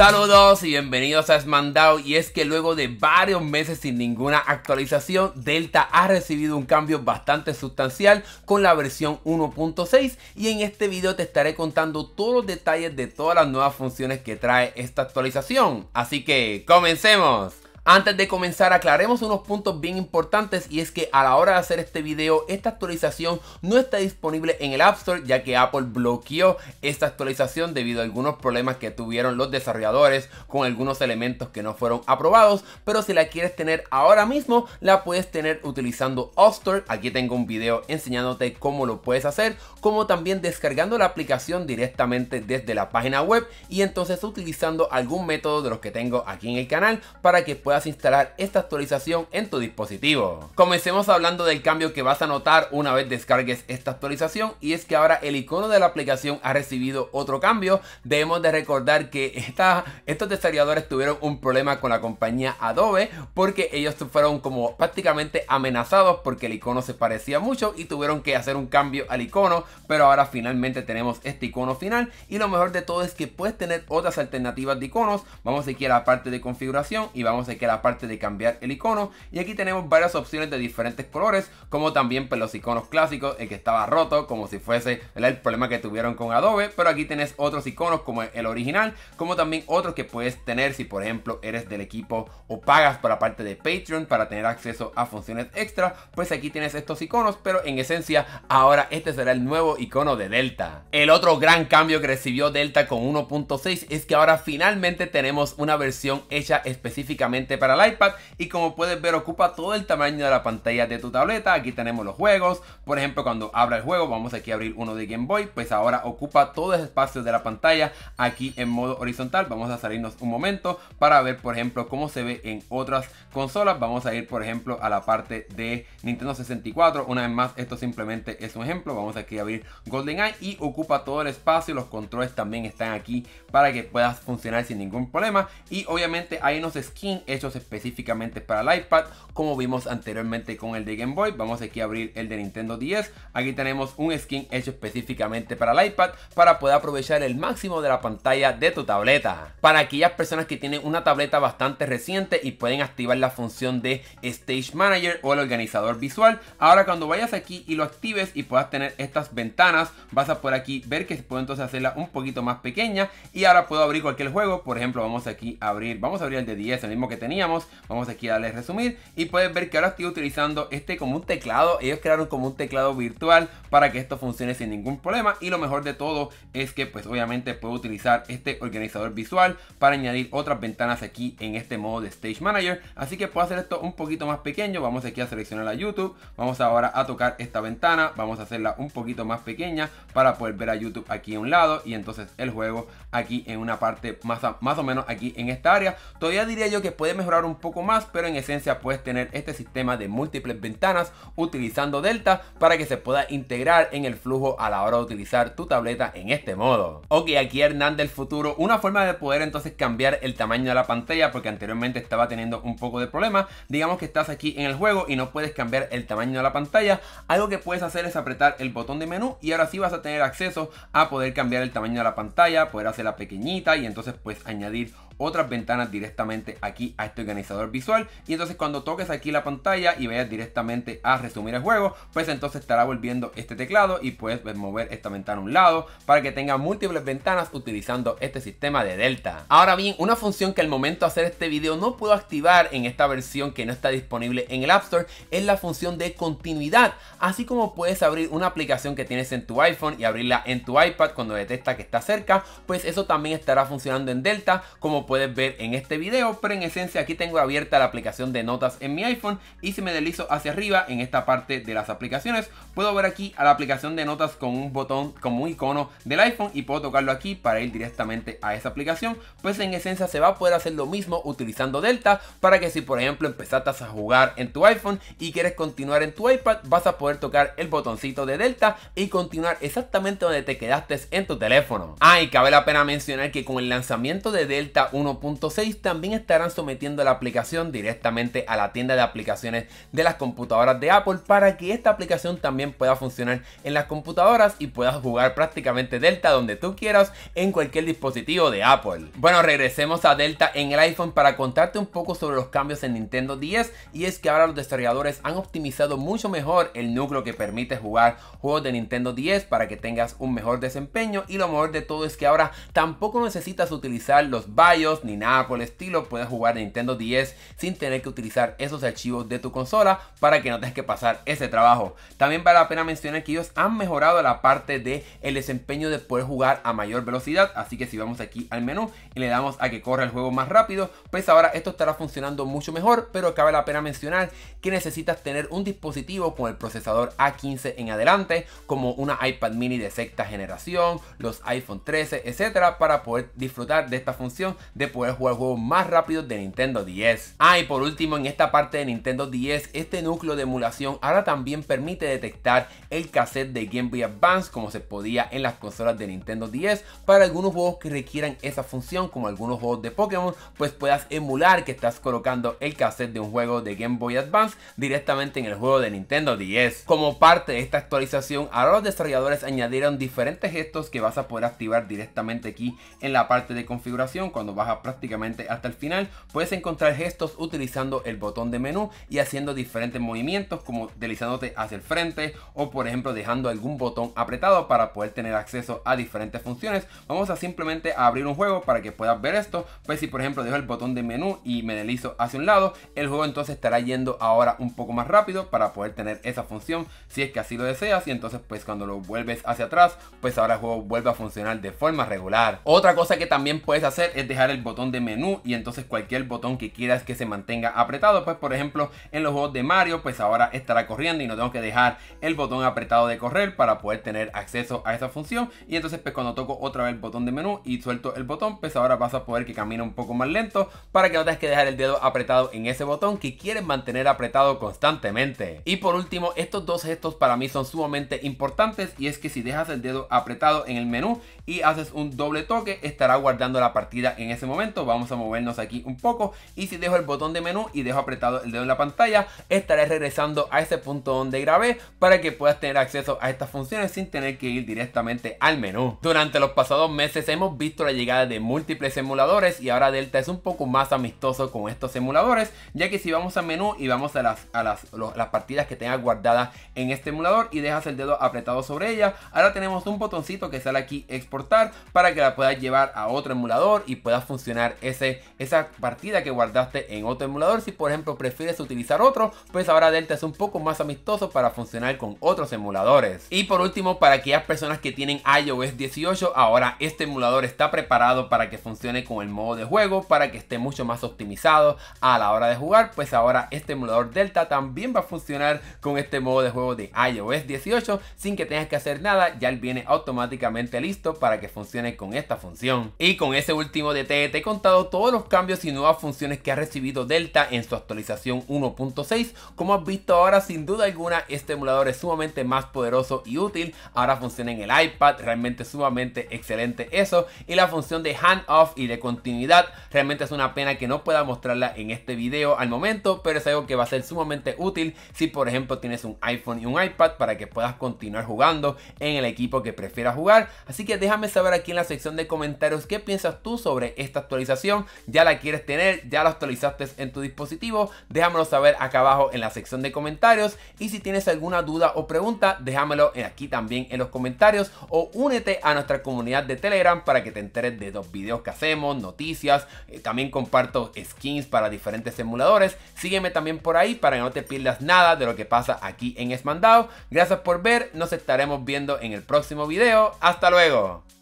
Saludos y bienvenidos a Smandao y es que luego de varios meses sin ninguna actualización, Delta ha recibido un cambio bastante sustancial con la versión 1.6 y en este video te estaré contando todos los detalles de todas las nuevas funciones que trae esta actualización. Así que comencemos. Antes de comenzar aclaremos unos puntos bien importantes y es que a la hora de hacer este video esta actualización no está disponible en el App Store ya que Apple bloqueó esta actualización debido a algunos problemas que tuvieron los desarrolladores con algunos elementos que no fueron aprobados pero si la quieres tener ahora mismo la puedes tener utilizando App Store aquí tengo un video enseñándote cómo lo puedes hacer como también descargando la aplicación directamente desde la página web y entonces utilizando algún método de los que tengo aquí en el canal para que puedas instalar esta actualización en tu dispositivo. Comencemos hablando del cambio que vas a notar una vez descargues esta actualización y es que ahora el icono de la aplicación ha recibido otro cambio. Debemos de recordar que esta, estos desarrolladores tuvieron un problema con la compañía Adobe porque ellos fueron como prácticamente amenazados porque el icono se parecía mucho y tuvieron que hacer un cambio al icono, pero ahora finalmente tenemos este icono final y lo mejor de todo es que puedes tener otras alternativas de iconos. Vamos aquí a la parte de configuración y vamos a que la parte de cambiar el icono. Y aquí tenemos varias opciones de diferentes colores, como también pues, los iconos clásicos, el que estaba roto, como si fuese el problema que tuvieron con Adobe. Pero aquí tienes otros iconos como el original, como también otros que puedes tener si por ejemplo eres del equipo o pagas por la parte de Patreon para tener acceso a funciones extra. Pues aquí tienes estos iconos, pero en esencia ahora este será el nuevo icono de Delta. El otro gran cambio que recibió Delta con 1.6 es que ahora finalmente tenemos una versión hecha específicamente para el iPad y como puedes ver ocupa todo el tamaño de la pantalla de tu tableta. Aquí tenemos los juegos, por ejemplo cuando abra el juego, vamos aquí a abrir uno de Game Boy, pues ahora ocupa todo el espacio de la pantalla aquí en modo horizontal. Vamos a salirnos un momento para ver por ejemplo cómo se ve en otras consolas. Vamos a ir por ejemplo a la parte de Nintendo 64. Una vez más esto simplemente es un ejemplo. Vamos aquí a abrir GoldenEye y ocupa todo el espacio. Los controles también están aquí para que puedas funcionar sin ningún problema. Y obviamente hay unos skins hechos específicamente para el iPad, como vimos anteriormente con el de Game Boy. Vamos aquí a abrir el de Nintendo 10. Aquí tenemos un skin hecho específicamente para el iPad para poder aprovechar el máximo de la pantalla de tu tableta. Para aquellas personas que tienen una tableta bastante reciente y pueden activar la función de Stage Manager o el organizador visual, ahora cuando vayas aquí y lo actives y puedas tener estas ventanas, vas a por aquí ver que se puede entonces hacerla un poquito más pequeña y ahora puedo abrir cualquier juego. Por ejemplo, vamos aquí a abrir, vamos a abrir el de 10, el mismo que tenemos Vamos aquí a darle resumir y puedes ver que ahora estoy utilizando este como un teclado. Ellos crearon como un teclado virtual para que esto funcione sin ningún problema y lo mejor de todo es que pues obviamente puedo utilizar este organizador visual para añadir otras ventanas aquí en este modo de Stage Manager. Así que puedo hacer esto un poquito más pequeño. Vamos aquí a seleccionar a YouTube. Vamos ahora a tocar esta ventana. Vamos a hacerla un poquito más pequeña para poder ver a YouTube aquí a un lado y entonces el juego aquí en una parte más, más o menos aquí en esta área. Todavía diría yo que puede mejorar un poco más, pero en esencia puedes tener este sistema de múltiples ventanas utilizando Delta para que se pueda integrar en el flujo a la hora de utilizar tu tableta en este modo. Ok, aquí Hernán del futuro, una forma de poder entonces cambiar el tamaño de la pantalla porque anteriormente estaba teniendo un poco de problema. Digamos que estás aquí en el juego y no puedes cambiar el tamaño de la pantalla. Algo que puedes hacer es apretar el botón de menú y ahora sí vas a tener acceso a poder cambiar el tamaño de la pantalla, poder hacerla pequeñita y entonces puedes añadir otras ventanas directamente aquí a este organizador visual. Y entonces cuando toques aquí la pantalla y vayas directamente a resumir el juego, pues entonces estará volviendo este teclado y puedes mover esta ventana a un lado para que tenga múltiples ventanas utilizando este sistema de Delta. Ahora bien, una función que al momento de hacer este video no puedo activar en esta versión que no está disponible en el App Store es la función de continuidad, así como puedes abrir una aplicación que tienes en tu iPhone y abrirla en tu iPad cuando detecta que está cerca, pues eso también estará funcionando en Delta como puedes ver en este video, pero en esencia aquí tengo abierta la aplicación de notas en mi iPhone y si me deslizo hacia arriba en esta parte de las aplicaciones, puedo ver aquí a la aplicación de notas con un botón, como un icono del iPhone y puedo tocarlo aquí para ir directamente a esa aplicación, pues en esencia se va a poder hacer lo mismo utilizando Delta para que si por ejemplo empezaste a jugar en tu iPhone y quieres continuar en tu iPad, vas a poder tocar el botoncito de Delta y continuar exactamente donde te quedaste en tu teléfono. Ah, cabe la pena mencionar que con el lanzamiento de Delta 1.6 también estarán sometiendo la aplicación directamente a la tienda de aplicaciones de las computadoras de Apple para que esta aplicación también pueda funcionar en las computadoras y puedas jugar prácticamente Delta donde tú quieras en cualquier dispositivo de Apple. Bueno, regresemos a Delta en el iPhone para contarte un poco sobre los cambios en Nintendo 10 y es que ahora los desarrolladores han optimizado mucho mejor el núcleo que permite jugar juegos de Nintendo 10 para que tengas un mejor desempeño y lo mejor de todo es que ahora tampoco necesitas utilizar los BIOS ni nada por el estilo, puedes jugar Nintendo 10 sin tener que utilizar esos archivos de tu consola para que no tengas que pasar ese trabajo. También vale la pena mencionar que ellos han mejorado la parte de el desempeño de poder jugar a mayor velocidad, así que si vamos aquí al menú y le damos a que corra el juego más rápido, pues ahora esto estará funcionando mucho mejor, pero cabe la pena mencionar que necesitas tener un dispositivo con el procesador A15 en adelante, como una iPad mini de sexta generación, los iPhone 13, etcétera, para poder disfrutar de esta función de poder jugar juegos más rápidos de Nintendo 10. Ah, y por último, en esta parte de Nintendo 10, este núcleo de emulación ahora también permite detectar el cassette de Game Boy Advance como se podía en las consolas de Nintendo 10 para algunos juegos que requieran esa función, como algunos juegos de Pokémon, pues puedas emular que estás colocando el cassette de un juego de Game Boy Advance directamente en el juego de Nintendo 10. Como parte de esta actualización, ahora los desarrolladores añadieron diferentes gestos que vas a poder activar directamente aquí en la parte de configuración cuando vas baja prácticamente hasta el final, puedes encontrar gestos utilizando el botón de menú y haciendo diferentes movimientos como deslizándote hacia el frente o por ejemplo dejando algún botón apretado para poder tener acceso a diferentes funciones. Vamos a simplemente abrir un juego para que puedas ver esto. Pues si por ejemplo dejo el botón de menú y me deslizo hacia un lado, el juego entonces estará yendo ahora un poco más rápido para poder tener esa función si es que así lo deseas y entonces pues cuando lo vuelves hacia atrás, pues ahora el juego vuelve a funcionar de forma regular. Otra cosa que también puedes hacer es dejar el botón de menú y entonces cualquier botón que quieras que se mantenga apretado. Pues por ejemplo en los juegos de Mario pues ahora estará corriendo y no tengo que dejar el botón apretado de correr para poder tener acceso a esa función. Y entonces pues cuando toco otra vez el botón de menú y suelto el botón pues ahora vas a poder que camine un poco más lento para que no tengas que dejar el dedo apretado en ese botón que quieres mantener apretado constantemente. Y por último estos dos gestos para mí son sumamente importantes y es que si dejas el dedo apretado en el menú y haces un doble toque estará guardando la partida en ese momento. Vamos a movernos aquí un poco. Y si dejo el botón de menú y dejo apretado el dedo en la pantalla, estaré regresando a ese punto donde grabé para que puedas tener acceso a estas funciones sin tener que ir directamente al menú. Durante los pasados meses hemos visto la llegada de múltiples emuladores y ahora Delta es un poco más amistoso con estos emuladores, ya que si vamos al menú y vamos a las, las, las partidas que tengas guardadas en este emulador y dejas el dedo apretado sobre ella, ahora tenemos un botoncito que sale aquí exportar para que la puedas llevar a otro emulador y puedas funcionar ese, esa partida que guardaste en otro emulador. Si por ejemplo prefieres utilizar otro, pues ahora Delta es un poco más amistoso para funcionar con otros emuladores. Y por último, para aquellas personas que tienen iOS 18, ahora este emulador está preparado para que funcione con el modo de juego, para que esté mucho más optimizado a la hora de jugar, pues ahora este emulador Delta también va a funcionar con este modo de juego de iOS 18 sin que tengas que hacer nada, ya él viene automáticamente listo para que funcione con esta función. Y con ese último detalle eh, te he contado todos los cambios y nuevas funciones que ha recibido Delta en su actualización 1.6. Como has visto ahora, sin duda alguna, este emulador es sumamente más poderoso y útil. Ahora funciona en el iPad, realmente sumamente excelente eso. Y la función de handoff y de continuidad, realmente es una pena que no pueda mostrarla en este video al momento, pero es algo que va a ser sumamente útil si por ejemplo tienes un iPhone y un iPad para que puedas continuar jugando en el equipo que prefieras jugar. Así que déjame saber aquí en la sección de comentarios qué piensas tú sobre este esta actualización, ya la quieres tener, ya la actualizaste en tu dispositivo, déjamelo saber acá abajo en la sección de comentarios y si tienes alguna duda o pregunta, déjamelo aquí también en los comentarios o únete a nuestra comunidad de Telegram para que te enteres de los videos que hacemos, noticias, eh, también comparto skins para diferentes emuladores, sígueme también por ahí para que no te pierdas nada de lo que pasa aquí en Esmandado. Gracias por ver, nos estaremos viendo en el próximo video. ¡Hasta luego!